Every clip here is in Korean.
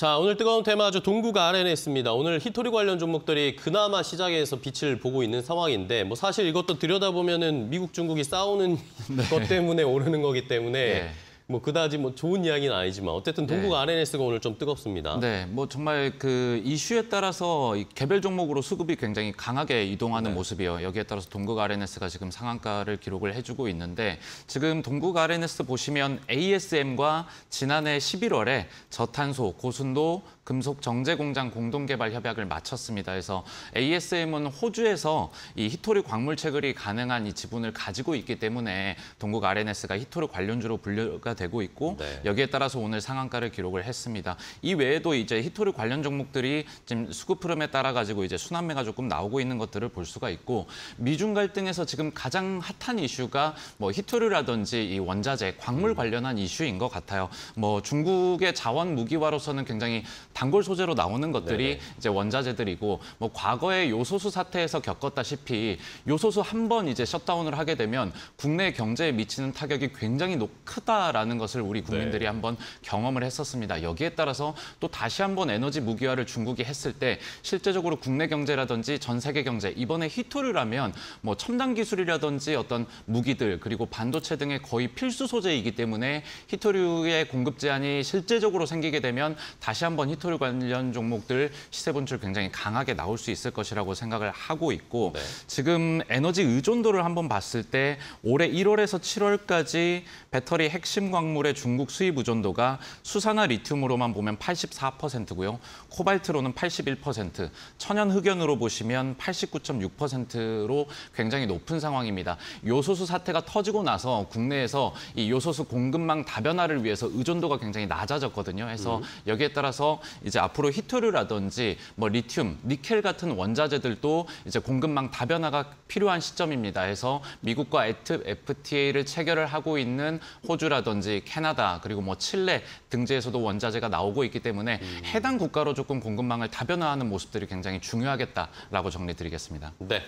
자, 오늘 뜨거운 테마 아주 동구가 아련있습니다 오늘 히토리 관련 종목들이 그나마 시장에서 빛을 보고 있는 상황인데 뭐 사실 이것도 들여다보면은 미국, 중국이 싸우는 네. 것 때문에 오르는 거기 때문에 네. 뭐 그다지 뭐 좋은 이야기는 아니지만 어쨌든 네. 동국 네. RNS가 오늘 좀 뜨겁습니다. 네, 뭐 정말 그 이슈에 따라서 개별 종목으로 수급이 굉장히 강하게 이동하는 네. 모습이요. 여기에 따라서 동국 RNS가 지금 상한가를 기록을 해주고 있는데 지금 동국 RNS 보시면 ASM과 지난해 11월에 저탄소 고순도 금속 정제 공장 공동 개발 협약을 마쳤습니다. 그래서 ASM은 호주에서 이 히토리 광물 채굴이 가능한 이 지분을 가지고 있기 때문에 동국 RNS가 히토리 관련주로 분류가 되고 있고 네. 여기에 따라서 오늘 상한가를 기록을 했습니다. 이 외에도 이제 히토류 관련 종목들이 지금 수급 흐름에 따라 가지고 이제 순환매가 조금 나오고 있는 것들을 볼 수가 있고 미중 갈등에서 지금 가장 핫한 이슈가 뭐 히토류라든지 이 원자재, 광물 관련한 이슈인 것 같아요. 뭐 중국의 자원 무기화로서는 굉장히 단골 소재로 나오는 것들이 네네. 네. 이제 원자재들이고 뭐과거에 요소수 사태에서 겪었다시피 요소수 한 번 이제 셧다운을 하게 되면 국내 경제에 미치는 타격이 굉장히 높, 다라는 있다는 것을 우리 국민들이 네. 한번 경험을 했었습니다. 여기에 따라서 또 다시 한번 에너지 무기화를 중국이 했을 때 실제적으로 국내 경제라든지 전 세계 경제 이번에 히토를 하면 뭐 첨단 기술이라든지 어떤 무기들 그리고 반도체 등의 거의 필수 소재이기 때문에 히토류의 공급 제한이 실제적으로 생기게 되면 다시 한번 히토류 관련 종목들 시세 분출 굉장히 강하게 나올 수 있을 것이라고 생각을 하고 있고 네. 지금 에너지 의존도를 한번 봤을 때 올해 1월에서 7월까지 배터리 핵심 광물의 중국 수입 의존도가 수산화 리튬으로만 보면 84%고요. 코발트로는 81%, 천연 흑연으로 보시면 89.6%로 굉장히 높은 상황입니다. 요소수 사태가 터지고 나서 국내에서 이 요소수 공급망 다변화를 위해서 의존도가 굉장히 낮아졌거든요. 그래서 음. 여기에 따라서 이제 앞으로 히토류라든지 뭐 리튬, 니켈 같은 원자재들도 이제 공급망 다변화가 필요한 시점입니다. 해서 미국과 FTA를 체결을 하고 있는 호주라든지 미국이라든지 캐나다 그리고 뭐 칠레 등지에서도 원자재가 나오고 있기 때문에 음. 해당 국가로 조금 공급망을 다변화하는 모습들이 굉장히 중요하겠다라고 정리드리겠습니다. 네.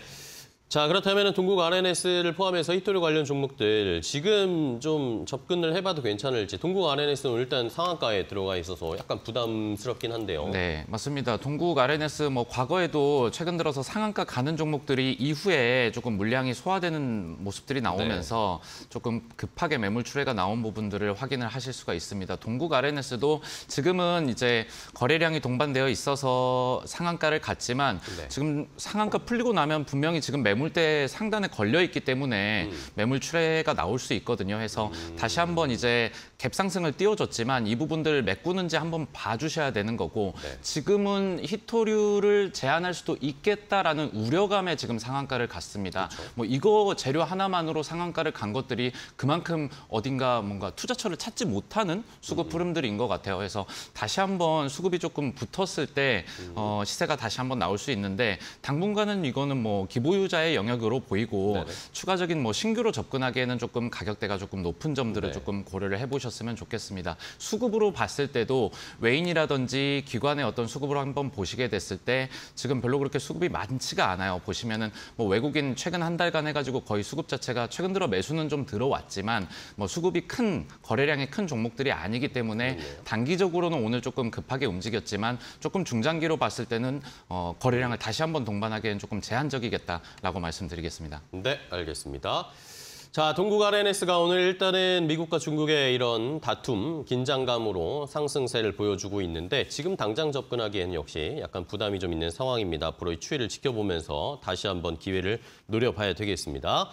자 그렇다면 동국 RNS를 포함해서 히토류 관련 종목들 지금 좀 접근을 해봐도 괜찮을지 동국 RNS는 일단 상한가에 들어가 있어서 약간 부담스럽긴 한데요. 네 맞습니다. 동국 RNS 뭐 과거에도 최근 들어서 상한가 가는 종목들이 이후에 조금 물량이 소화되는 모습들이 네. 나오면서 네. 조금 급하게 매물 출회가 나온 부분들을 확인을 하실 수가 있습니다. 동국 RNS도 지금은 이제 거래량이 동반되어 있어서 상한가를 갔지만 네. 지금 상한가 풀리고 나면 분명히 지금 매물 매물대 상단에 걸려 있기 때문에 음. 매물 출회가 나올 수 있거든요. 해서 음. 다시 한번 이제 갭 상승을 띄워줬지만 이 부분들 메꾸는지 한번 봐주셔야 되는 거고 네. 지금은 히토류를 제한할 수도 있겠다라는 우려감에 지금 상한가를 갔습니다. 그렇죠. 뭐 이거 재료 하나만으로 상한가를 간 것들이 그만큼 어딘가 뭔가 투자처를 찾지 못하는 수급 음. 흐름들인 것 같아요. 그래서 다시 한번 수급이 조금 붙었을 때 음. 어, 시세가 다시 한번 나올 수 있는데 당분간은 이거는 뭐 기보유자의 영역으로 보이고 네네. 추가적인 뭐 신규로 접근하기에는 조금 가격대가 조금 높은 점들을 네. 조금 고려를 해보셨으면 좋겠습니다. 수급으로 봤을 때도 외인이라든지 기관의 어떤 수급으로 한번 보시게 됐을 때 지금 별로 그렇게 수급이 많지가 않아요. 보시면은 뭐 외국인 최근 한 달간 해가지고 거의 수급 자체가 최근 들어 매수는 좀 들어왔지만 뭐 수급이 큰 거래량이 큰 종목들이 아니기 때문에 네. 단기적으로는 오늘 조금 급하게 움직였지만 조금 중장기로 봤을 때는 어, 거래량을 다시 한번 동반하기엔 조금 제한적이겠다라고. 말씀드리겠습니다. 네, 알겠습니다. 자, 동국 RNS가 오늘 일단은 미국과 중국의 이런 다툼, 긴장감으로 상승세를 보여주고 있는데 지금 당장 접근하기에는 역시 약간 부담이 좀 있는 상황입니다. 앞으로의 추이를 지켜보면서 다시 한번 기회를 노려봐야 되겠습니다.